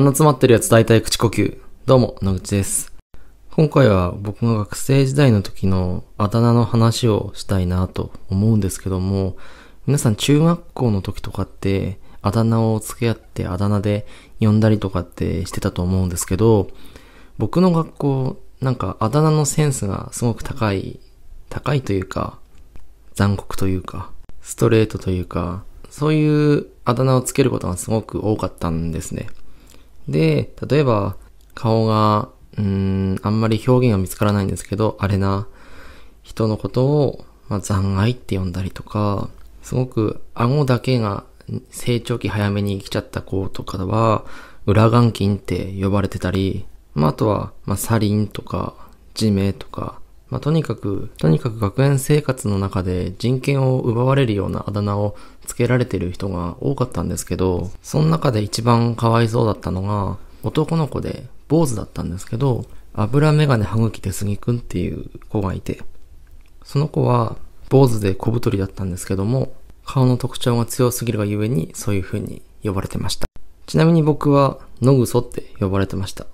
鼻詰まってるやつ大体口呼吸。どうも、野口です。今回は僕が学生時代の時のあだ名の話をしたいなと思うんですけども、皆さん中学校の時とかってあだ名を付け合ってあだ名で呼んだりとかってしてたと思うんですけど、僕の学校、なんかあだ名のセンスがすごく高い、高いというか、残酷というか、ストレートというか、そういうあだ名をつけることがすごく多かったんですね。で、例えば、顔が、うん、あんまり表現が見つからないんですけど、あれな人のことを、まあ、残愛って呼んだりとか、すごく顎だけが成長期早めに来ちゃった子とかは、裏眼筋って呼ばれてたり、まあ、あとは、まあ、サリンとか、地名とか、まあ、とにかく、とにかく学園生活の中で人権を奪われるようなあだ名を付けられてる人が多かったんですけど、その中で一番かわいそうだったのが、男の子で坊主だったんですけど、油眼鏡はぐき手すぎくんっていう子がいて、その子は坊主で小太りだったんですけども、顔の特徴が強すぎるがゆえにそういう風に呼ばれてました。ちなみに僕は、のぐそって呼ばれてました。